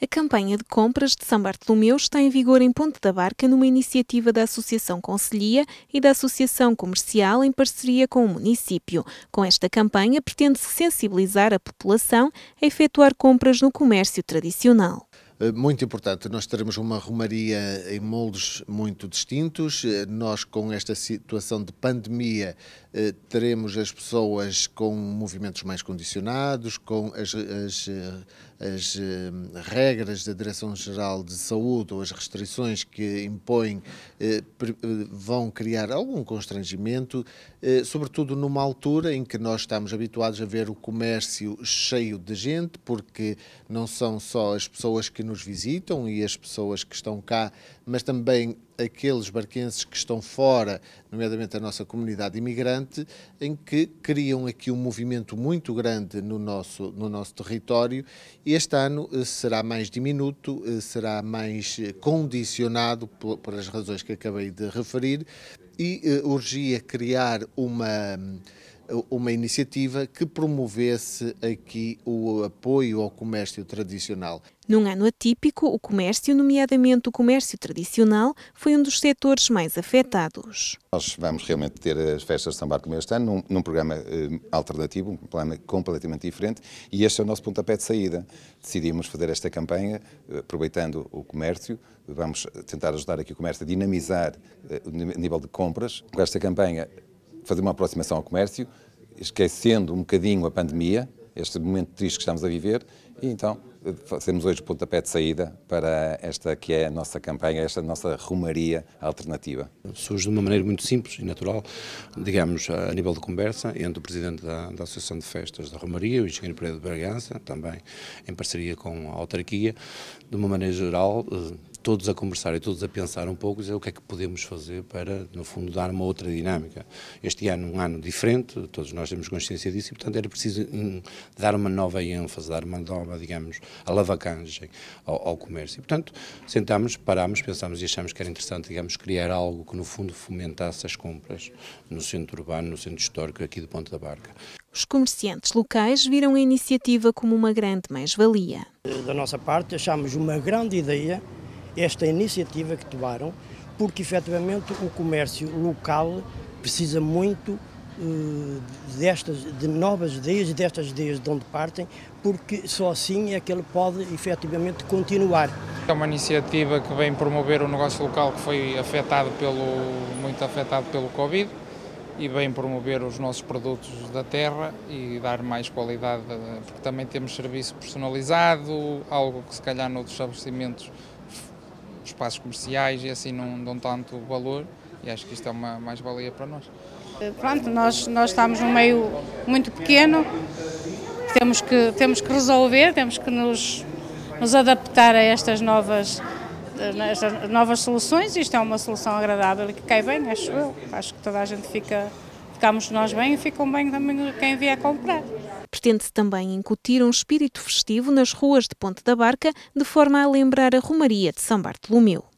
A campanha de compras de São Bartolomeu está em vigor em Ponte da Barca numa iniciativa da Associação Conselhia e da Associação Comercial em parceria com o município. Com esta campanha pretende-se sensibilizar a população a efetuar compras no comércio tradicional. Eh, muito importante. Nós teremos uma romaria em moldes muito distintos. Eh, nós, com esta situação de pandemia, eh, teremos as pessoas com movimentos mais condicionados, com as, as, as regras da Direção-Geral de Saúde ou as restrições que impõem vão criar algum constrangimento, sobretudo numa altura em que nós estamos habituados a ver o comércio cheio de gente, porque não são só as pessoas que nos visitam e as pessoas que estão cá, mas também aqueles barquenses que estão fora, nomeadamente a nossa comunidade imigrante, em que criam aqui um movimento muito grande no nosso, no nosso território. Este ano eh, será mais diminuto, eh, será mais eh, condicionado por, por as razões que acabei de referir e urgia criar uma uma iniciativa que promovesse aqui o apoio ao comércio tradicional. Num ano atípico, o comércio, nomeadamente o comércio tradicional, foi um dos setores mais afetados. Nós vamos realmente ter as festas de São Bartolomeu este ano num, num programa eh, alternativo, um plano completamente diferente, e este é o nosso pontapé de saída. Decidimos fazer esta campanha, eh, aproveitando o comércio, vamos tentar ajudar aqui o comércio a dinamizar eh, o nível de compras. Com esta campanha fazer uma aproximação ao comércio, esquecendo um bocadinho a pandemia, este momento triste que estamos a viver, e então eh, fazemos hoje o pontapé de saída para esta que é a nossa campanha, esta nossa rumaria alternativa. Surge de uma maneira muito simples e natural, digamos, a nível de conversa entre o Presidente da, da Associação de Festas da Romaria, o Engenheiro Pereira de Bragança, também em parceria com a Autarquia, de uma maneira geral, eh, todos a conversar e todos a pensar um pouco, dizer o que é que podemos fazer para, no fundo, dar uma outra dinâmica. Este ano é um ano diferente, todos nós temos consciência disso e, portanto, era preciso hum, dar uma nova ênfase, dar uma nova, digamos, alavancagem ao, ao comércio. E, portanto, sentámos, parámos, pensámos e achámos que era interessante, digamos, criar algo que, no fundo, fomentasse as compras no centro urbano, no centro histórico aqui do Ponto da Barca. Os comerciantes locais viram a iniciativa como uma grande mais-valia. Da nossa parte, achámos uma grande ideia esta iniciativa que tomaram, porque efetivamente o comércio local precisa muito eh, destas, de novas ideias e destas ideias de onde partem, porque só assim é que ele pode efetivamente continuar. É uma iniciativa que vem promover o negócio local que foi afetado pelo, muito afetado pelo Covid e vem promover os nossos produtos da terra e dar mais qualidade, eh, porque também temos serviço personalizado, algo que se calhar noutros estabelecimentos espaços comerciais e assim não dão tanto valor e acho que isto é uma mais-valia para nós. Eh, pronto, nós, nós estamos num meio muito pequeno, temos que, temos que resolver, temos que nos, nos adaptar a estas novas, eh, estas novas soluções e isto é uma solução agradável e que cai bem, acho eu. Acho que toda a gente fica, ficamos nós bem e ficam bem também quem vier comprar. Pretende-se também incutir um espírito festivo nas ruas de Ponte da Barca, de forma a lembrar a Romaria de São Bartolomeu.